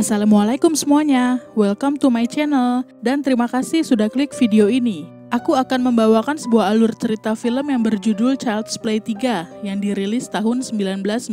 Assalamualaikum semuanya, welcome to my channel, dan terima kasih sudah klik video ini. Aku akan membawakan sebuah alur cerita film yang berjudul Child's Play 3 yang dirilis tahun 1991.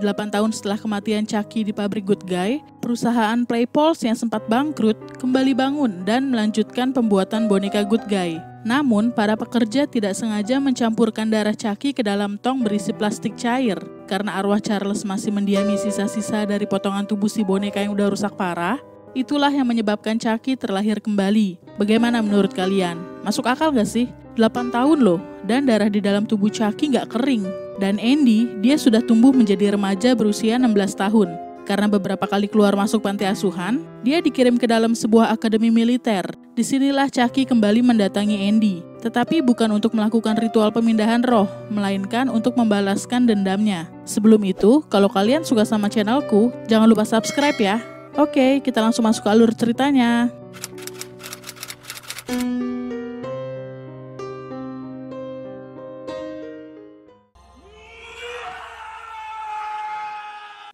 8 tahun setelah kematian Chucky di pabrik Good Guy, perusahaan Play Playpulse yang sempat bangkrut kembali bangun dan melanjutkan pembuatan boneka Good Guy. Namun, para pekerja tidak sengaja mencampurkan darah caki ke dalam tong berisi plastik cair. Karena arwah Charles masih mendiami sisa-sisa dari potongan tubuh si boneka yang udah rusak parah, itulah yang menyebabkan Caki terlahir kembali. Bagaimana menurut kalian? Masuk akal gak sih? 8 tahun loh, dan darah di dalam tubuh Caki gak kering. Dan Andy, dia sudah tumbuh menjadi remaja berusia 16 tahun. Karena beberapa kali keluar masuk panti asuhan, dia dikirim ke dalam sebuah akademi militer. Disinilah Chucky kembali mendatangi Andy, tetapi bukan untuk melakukan ritual pemindahan roh, melainkan untuk membalaskan dendamnya. Sebelum itu, kalau kalian suka sama channelku, jangan lupa subscribe ya. Oke, kita langsung masuk ke alur ceritanya.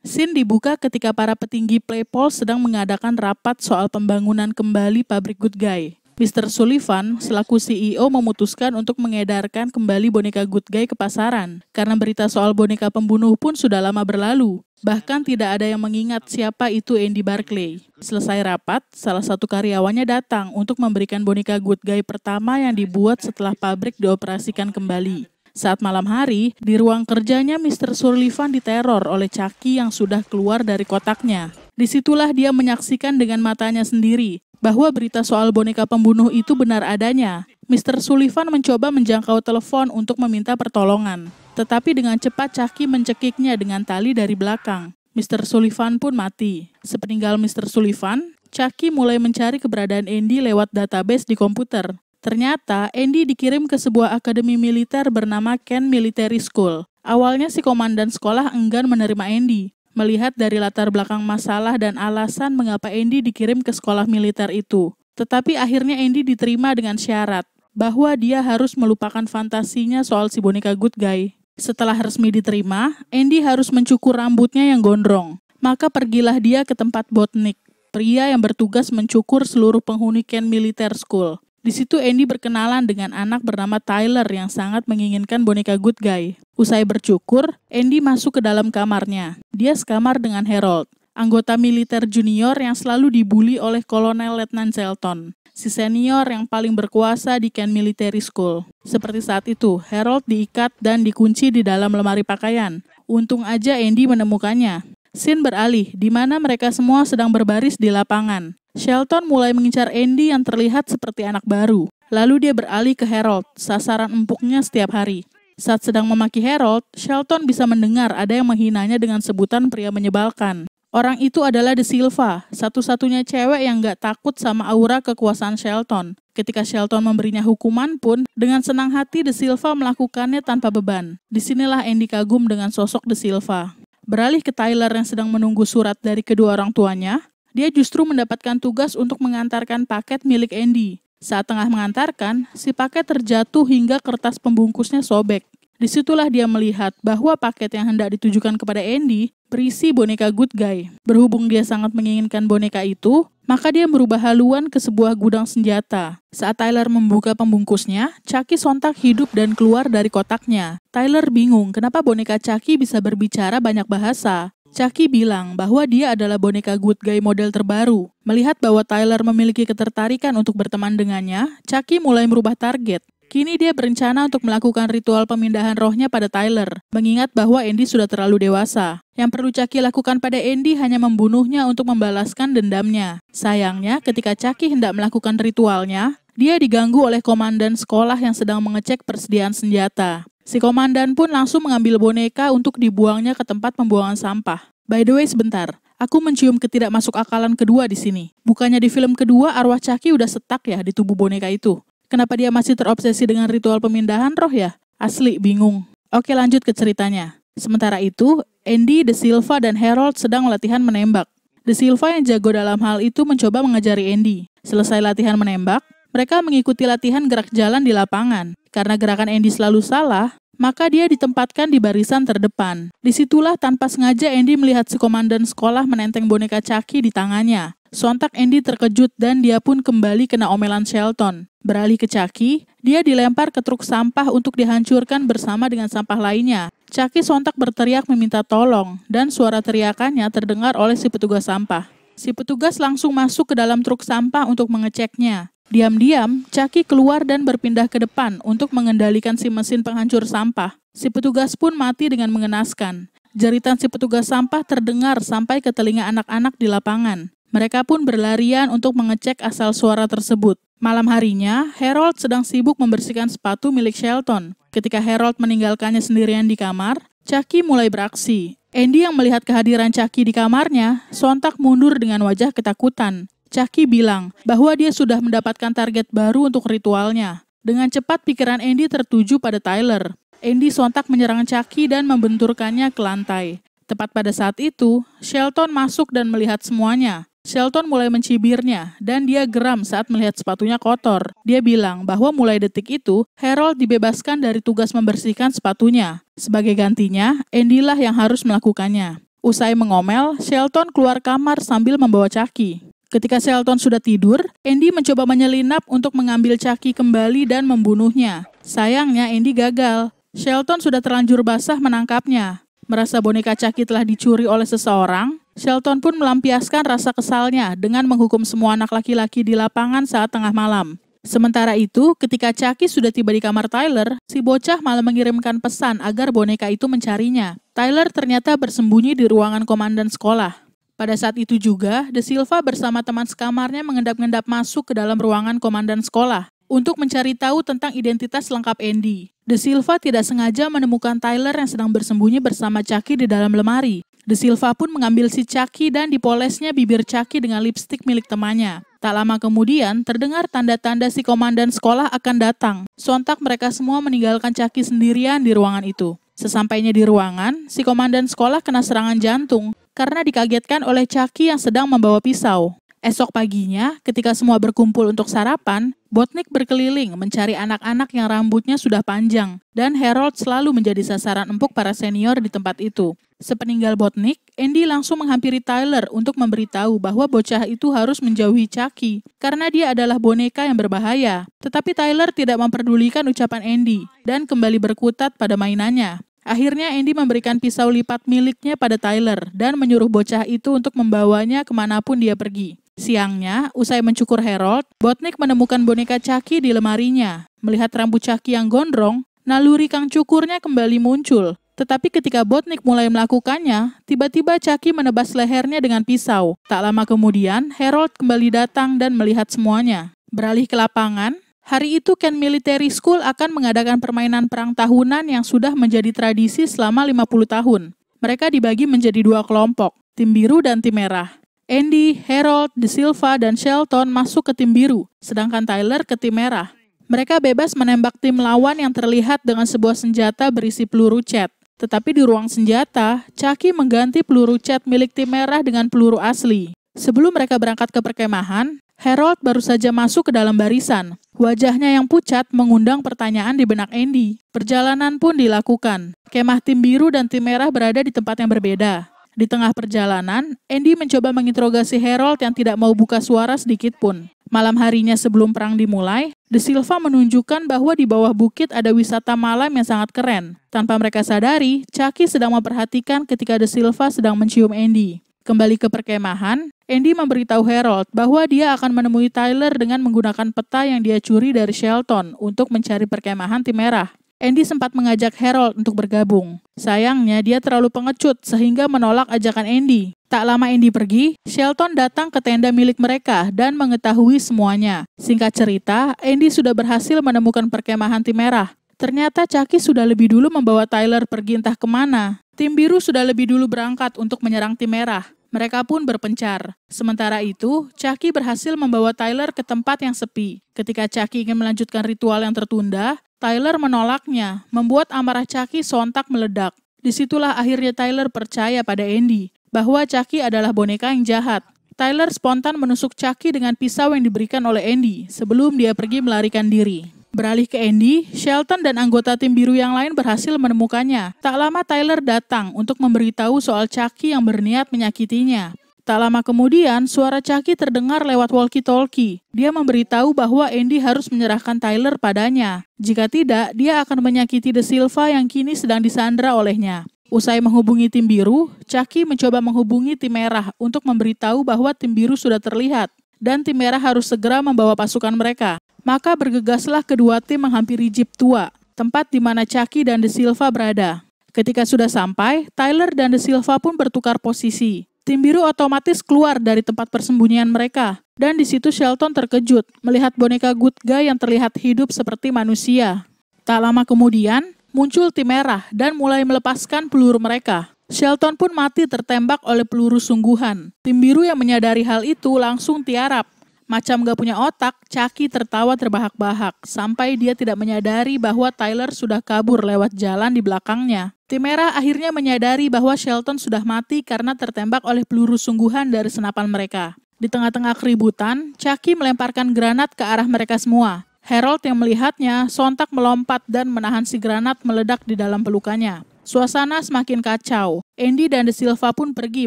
Sin dibuka ketika para petinggi Playpol sedang mengadakan rapat soal pembangunan kembali pabrik Good Guy. Mr. Sullivan, selaku CEO, memutuskan untuk mengedarkan kembali boneka Good Guy ke pasaran, karena berita soal boneka pembunuh pun sudah lama berlalu. Bahkan tidak ada yang mengingat siapa itu Andy Barclay. Selesai rapat, salah satu karyawannya datang untuk memberikan boneka Good Guy pertama yang dibuat setelah pabrik dioperasikan kembali. Saat malam hari, di ruang kerjanya Mr. Sullivan diteror oleh Chucky yang sudah keluar dari kotaknya. Disitulah dia menyaksikan dengan matanya sendiri bahwa berita soal boneka pembunuh itu benar adanya. Mr. Sullivan mencoba menjangkau telepon untuk meminta pertolongan. Tetapi dengan cepat Chucky mencekiknya dengan tali dari belakang. Mr. Sullivan pun mati. Sepeninggal Mr. Sullivan, Chucky mulai mencari keberadaan Andy lewat database di komputer. Ternyata Andy dikirim ke sebuah akademi militer bernama Ken Military School. Awalnya si komandan sekolah enggan menerima Andy. Melihat dari latar belakang masalah dan alasan mengapa Andy dikirim ke sekolah militer itu. Tetapi akhirnya Andy diterima dengan syarat bahwa dia harus melupakan fantasinya soal si boneka good guy. Setelah resmi diterima, Andy harus mencukur rambutnya yang gondrong. Maka pergilah dia ke tempat botnik, pria yang bertugas mencukur seluruh penghuni Ken Military School. Di situ Andy berkenalan dengan anak bernama Tyler yang sangat menginginkan boneka Good Guy. Usai bercukur, Andy masuk ke dalam kamarnya. Dia sekamar dengan Harold, anggota militer junior yang selalu dibully oleh Kolonel Letnan Shelton, si senior yang paling berkuasa di Ken Military School. Seperti saat itu, Harold diikat dan dikunci di dalam lemari pakaian. Untung aja Andy menemukannya. Sin beralih, di mana mereka semua sedang berbaris di lapangan. Shelton mulai mengincar Andy yang terlihat seperti anak baru. Lalu dia beralih ke Harold, sasaran empuknya setiap hari. Saat sedang memaki Harold, Shelton bisa mendengar ada yang menghinanya dengan sebutan pria menyebalkan. Orang itu adalah De Silva, satu-satunya cewek yang gak takut sama aura kekuasaan Shelton. Ketika Shelton memberinya hukuman pun, dengan senang hati De Silva melakukannya tanpa beban. Disinilah Andy kagum dengan sosok De Silva. Beralih ke Tyler yang sedang menunggu surat dari kedua orang tuanya, dia justru mendapatkan tugas untuk mengantarkan paket milik Andy. Saat tengah mengantarkan, si paket terjatuh hingga kertas pembungkusnya sobek. Disitulah dia melihat bahwa paket yang hendak ditujukan kepada Andy berisi boneka Good Guy. Berhubung dia sangat menginginkan boneka itu, maka dia merubah haluan ke sebuah gudang senjata. Saat Tyler membuka pembungkusnya, Chucky sontak hidup dan keluar dari kotaknya. Tyler bingung kenapa boneka Chucky bisa berbicara banyak bahasa. Chucky bilang bahwa dia adalah boneka good guy model terbaru. Melihat bahwa Tyler memiliki ketertarikan untuk berteman dengannya, Chucky mulai merubah target. Kini dia berencana untuk melakukan ritual pemindahan rohnya pada Tyler, mengingat bahwa Andy sudah terlalu dewasa. Yang perlu Chucky lakukan pada Andy hanya membunuhnya untuk membalaskan dendamnya. Sayangnya, ketika Chucky hendak melakukan ritualnya, dia diganggu oleh komandan sekolah yang sedang mengecek persediaan senjata. Si komandan pun langsung mengambil boneka untuk dibuangnya ke tempat pembuangan sampah. By the way, sebentar. Aku mencium ketidakmasuk akalan kedua di sini. Bukannya di film kedua arwah Chucky udah setak ya di tubuh boneka itu. Kenapa dia masih terobsesi dengan ritual pemindahan roh ya? Asli bingung. Oke lanjut ke ceritanya. Sementara itu, Andy, De Silva, dan Harold sedang latihan menembak. De Silva yang jago dalam hal itu mencoba mengajari Andy. Selesai latihan menembak, mereka mengikuti latihan gerak jalan di lapangan. Karena gerakan Andy selalu salah, maka dia ditempatkan di barisan terdepan. Disitulah tanpa sengaja Andy melihat si komandan sekolah menenteng boneka Caki di tangannya. Sontak Andy terkejut dan dia pun kembali kena omelan Shelton. Beralih ke Chucky, dia dilempar ke truk sampah untuk dihancurkan bersama dengan sampah lainnya. Chucky sontak berteriak meminta tolong dan suara teriakannya terdengar oleh si petugas sampah. Si petugas langsung masuk ke dalam truk sampah untuk mengeceknya. Diam-diam, Chucky keluar dan berpindah ke depan untuk mengendalikan si mesin penghancur sampah. Si petugas pun mati dengan mengenaskan. Jeritan si petugas sampah terdengar sampai ke telinga anak-anak di lapangan. Mereka pun berlarian untuk mengecek asal suara tersebut. Malam harinya, Harold sedang sibuk membersihkan sepatu milik Shelton. Ketika Harold meninggalkannya sendirian di kamar, Chucky mulai beraksi. Andy yang melihat kehadiran Chucky di kamarnya, sontak mundur dengan wajah ketakutan. Chucky bilang bahwa dia sudah mendapatkan target baru untuk ritualnya. Dengan cepat pikiran Andy tertuju pada Tyler. Andy sontak menyerang Chucky dan membenturkannya ke lantai. Tepat pada saat itu, Shelton masuk dan melihat semuanya. Shelton mulai mencibirnya dan dia geram saat melihat sepatunya kotor. Dia bilang bahwa mulai detik itu, Harold dibebaskan dari tugas membersihkan sepatunya. Sebagai gantinya, Andy lah yang harus melakukannya. Usai mengomel, Shelton keluar kamar sambil membawa caki. Ketika Shelton sudah tidur, Andy mencoba menyelinap untuk mengambil caki kembali dan membunuhnya. Sayangnya Andy gagal. Shelton sudah terlanjur basah menangkapnya. Merasa boneka caki telah dicuri oleh seseorang, Shelton pun melampiaskan rasa kesalnya dengan menghukum semua anak laki-laki di lapangan saat tengah malam. Sementara itu, ketika Chucky sudah tiba di kamar Tyler, si bocah malah mengirimkan pesan agar boneka itu mencarinya. Tyler ternyata bersembunyi di ruangan komandan sekolah. Pada saat itu juga, De Silva bersama teman sekamarnya mengendap-endap masuk ke dalam ruangan komandan sekolah untuk mencari tahu tentang identitas lengkap Andy. De Silva tidak sengaja menemukan Tyler yang sedang bersembunyi bersama Chucky di dalam lemari. De Silva pun mengambil si Caki dan dipolesnya bibir Caki dengan lipstik milik temannya. Tak lama kemudian, terdengar tanda-tanda si komandan sekolah akan datang. Sontak mereka semua meninggalkan Caki sendirian di ruangan itu. Sesampainya di ruangan, si komandan sekolah kena serangan jantung karena dikagetkan oleh Caki yang sedang membawa pisau. Esok paginya, ketika semua berkumpul untuk sarapan, Botnik berkeliling mencari anak-anak yang rambutnya sudah panjang, dan Harold selalu menjadi sasaran empuk para senior di tempat itu. Sepeninggal Botnik, Andy langsung menghampiri Tyler untuk memberitahu bahwa bocah itu harus menjauhi Chucky karena dia adalah boneka yang berbahaya. Tetapi Tyler tidak memperdulikan ucapan Andy dan kembali berkutat pada mainannya. Akhirnya Andy memberikan pisau lipat miliknya pada Tyler dan menyuruh bocah itu untuk membawanya kemanapun dia pergi. Siangnya, usai mencukur Harold, Botnik menemukan boneka Chucky di lemarinya. Melihat rambut Chucky yang gondrong, naluri kang cukurnya kembali muncul tetapi ketika Botnik mulai melakukannya, tiba-tiba Chucky menebas lehernya dengan pisau. Tak lama kemudian, Harold kembali datang dan melihat semuanya. Beralih ke lapangan, Hari itu Ken Military School akan mengadakan permainan perang tahunan yang sudah menjadi tradisi selama 50 tahun. Mereka dibagi menjadi dua kelompok, tim biru dan tim merah. Andy, Harold, De Silva, dan Shelton masuk ke tim biru, sedangkan Tyler ke tim merah. Mereka bebas menembak tim lawan yang terlihat dengan sebuah senjata berisi peluru cat. Tetapi di ruang senjata, Chucky mengganti peluru cat milik tim merah dengan peluru asli. Sebelum mereka berangkat ke perkemahan, Harold baru saja masuk ke dalam barisan. Wajahnya yang pucat mengundang pertanyaan di benak Andy. Perjalanan pun dilakukan. Kemah tim biru dan tim merah berada di tempat yang berbeda. Di tengah perjalanan, Andy mencoba menginterogasi Harold yang tidak mau buka suara sedikit pun. Malam harinya sebelum perang dimulai, De Silva menunjukkan bahwa di bawah bukit ada wisata malam yang sangat keren. Tanpa mereka sadari, Chucky sedang memperhatikan ketika De Silva sedang mencium Andy. Kembali ke perkemahan, Andy memberitahu Harold bahwa dia akan menemui Tyler dengan menggunakan peta yang dia curi dari Shelton untuk mencari perkemahan tim merah. Andy sempat mengajak Harold untuk bergabung. Sayangnya dia terlalu pengecut sehingga menolak ajakan Andy. Tak lama Andy pergi, Shelton datang ke tenda milik mereka dan mengetahui semuanya. Singkat cerita, Andy sudah berhasil menemukan perkemahan tim merah. Ternyata Chucky sudah lebih dulu membawa Tyler pergi entah kemana. Tim biru sudah lebih dulu berangkat untuk menyerang tim merah mereka pun berpencar. Sementara itu, Chucky berhasil membawa Tyler ke tempat yang sepi. Ketika Chucky ingin melanjutkan ritual yang tertunda, Tyler menolaknya, membuat amarah Chucky sontak meledak. Disitulah akhirnya Tyler percaya pada Andy bahwa Chucky adalah boneka yang jahat. Tyler spontan menusuk Chucky dengan pisau yang diberikan oleh Andy sebelum dia pergi melarikan diri. Beralih ke Andy, Shelton dan anggota tim biru yang lain berhasil menemukannya. Tak lama Tyler datang untuk memberitahu soal Chucky yang berniat menyakitinya. Tak lama kemudian, suara Chucky terdengar lewat walkie-talkie. Dia memberitahu bahwa Andy harus menyerahkan Tyler padanya. Jika tidak, dia akan menyakiti The Silva yang kini sedang disandra olehnya. Usai menghubungi tim biru, Chucky mencoba menghubungi tim merah untuk memberitahu bahwa tim biru sudah terlihat dan tim merah harus segera membawa pasukan mereka. Maka bergegaslah kedua tim menghampiri jeep tua, tempat di mana Chucky dan De Silva berada. Ketika sudah sampai, Tyler dan De Silva pun bertukar posisi. Tim biru otomatis keluar dari tempat persembunyian mereka, dan di situ Shelton terkejut melihat boneka Good Guy yang terlihat hidup seperti manusia. Tak lama kemudian, muncul tim merah dan mulai melepaskan peluru mereka. Shelton pun mati tertembak oleh peluru sungguhan. Tim biru yang menyadari hal itu langsung tiarap Macam gak punya otak, Chucky tertawa terbahak-bahak sampai dia tidak menyadari bahwa Tyler sudah kabur lewat jalan di belakangnya. Tim akhirnya menyadari bahwa Shelton sudah mati karena tertembak oleh peluru sungguhan dari senapan mereka. Di tengah-tengah keributan, Chucky melemparkan granat ke arah mereka semua. Harold yang melihatnya sontak melompat dan menahan si granat meledak di dalam pelukannya. Suasana semakin kacau. Andy dan De Silva pun pergi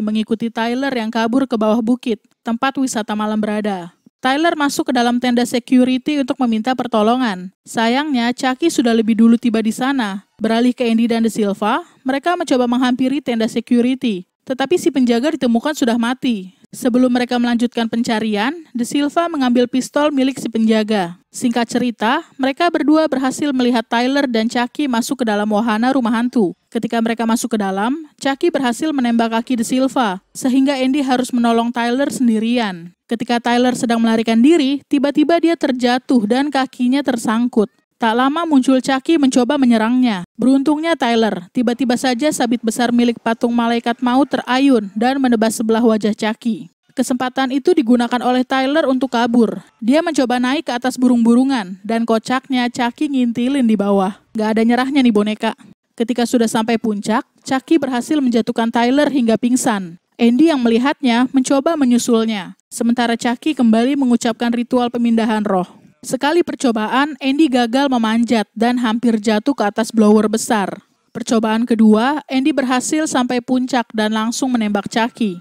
mengikuti Tyler yang kabur ke bawah bukit, tempat wisata malam berada. Tyler masuk ke dalam tenda security untuk meminta pertolongan. Sayangnya, Chucky sudah lebih dulu tiba di sana. Beralih ke Andy dan De Silva, mereka mencoba menghampiri tenda security. Tetapi si penjaga ditemukan sudah mati. Sebelum mereka melanjutkan pencarian, De Silva mengambil pistol milik si penjaga. Singkat cerita, mereka berdua berhasil melihat Tyler dan Chucky masuk ke dalam wahana rumah hantu. Ketika mereka masuk ke dalam, Chucky berhasil menembak kaki De Silva, sehingga Andy harus menolong Tyler sendirian. Ketika Tyler sedang melarikan diri, tiba-tiba dia terjatuh dan kakinya tersangkut. Tak lama muncul Chucky mencoba menyerangnya. Beruntungnya Tyler, tiba-tiba saja sabit besar milik patung malaikat maut terayun dan menebas sebelah wajah Chucky. Kesempatan itu digunakan oleh Tyler untuk kabur. Dia mencoba naik ke atas burung-burungan, dan kocaknya Chucky ngintilin di bawah. Gak ada nyerahnya nih boneka. Ketika sudah sampai puncak, Chucky berhasil menjatuhkan Tyler hingga pingsan. Andy yang melihatnya mencoba menyusulnya, sementara Chucky kembali mengucapkan ritual pemindahan roh. Sekali percobaan, Andy gagal memanjat dan hampir jatuh ke atas blower besar. Percobaan kedua, Andy berhasil sampai puncak dan langsung menembak Chucky.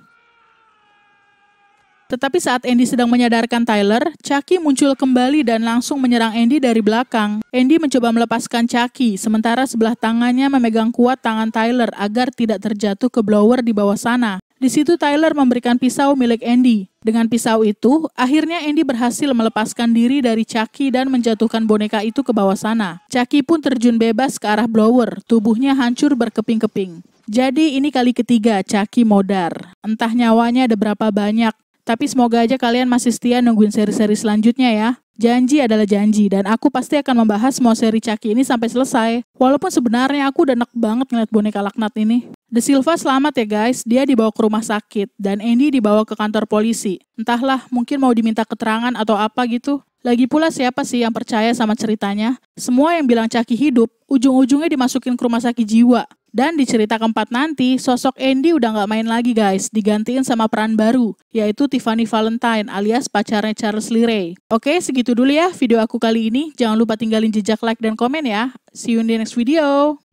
Tetapi saat Andy sedang menyadarkan Tyler, Chucky muncul kembali dan langsung menyerang Andy dari belakang. Andy mencoba melepaskan Chucky, sementara sebelah tangannya memegang kuat tangan Tyler agar tidak terjatuh ke blower di bawah sana. Di situ Tyler memberikan pisau milik Andy. Dengan pisau itu, akhirnya Andy berhasil melepaskan diri dari Chucky dan menjatuhkan boneka itu ke bawah sana. Chucky pun terjun bebas ke arah blower, tubuhnya hancur berkeping-keping. Jadi ini kali ketiga Chucky modar. Entah nyawanya ada berapa banyak, tapi semoga aja kalian masih setia nungguin seri-seri selanjutnya ya. Janji adalah janji dan aku pasti akan membahas semua seri Chucky ini sampai selesai. Walaupun sebenarnya aku udah nek banget ngeliat boneka laknat ini. The Silva selamat ya guys, dia dibawa ke rumah sakit dan Andy dibawa ke kantor polisi. Entahlah, mungkin mau diminta keterangan atau apa gitu. Lagi pula siapa sih yang percaya sama ceritanya? Semua yang bilang Chucky hidup, ujung-ujungnya dimasukin ke rumah sakit jiwa. Dan di cerita keempat nanti, sosok Andy udah nggak main lagi guys, digantiin sama peran baru, yaitu Tiffany Valentine alias pacarnya Charles Liray. Oke, segitu dulu ya video aku kali ini. Jangan lupa tinggalin jejak like dan komen ya. See you in the next video.